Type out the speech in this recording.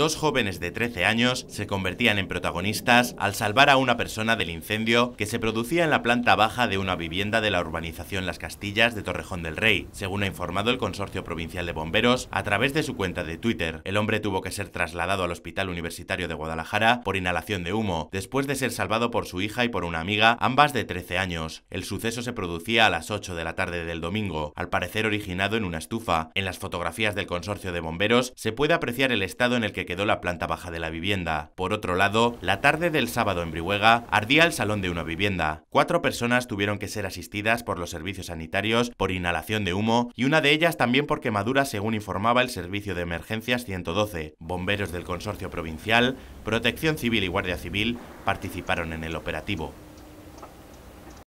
dos jóvenes de 13 años se convertían en protagonistas al salvar a una persona del incendio que se producía en la planta baja de una vivienda de la urbanización Las Castillas de Torrejón del Rey, según ha informado el Consorcio Provincial de Bomberos a través de su cuenta de Twitter. El hombre tuvo que ser trasladado al Hospital Universitario de Guadalajara por inhalación de humo, después de ser salvado por su hija y por una amiga, ambas de 13 años. El suceso se producía a las 8 de la tarde del domingo, al parecer originado en una estufa. En las fotografías del Consorcio de Bomberos se puede apreciar el estado en el que quedó la planta baja de la vivienda. Por otro lado, la tarde del sábado en Brihuega ardía el salón de una vivienda. Cuatro personas tuvieron que ser asistidas por los servicios sanitarios por inhalación de humo y una de ellas también por quemaduras según informaba el Servicio de Emergencias 112. Bomberos del Consorcio Provincial, Protección Civil y Guardia Civil participaron en el operativo.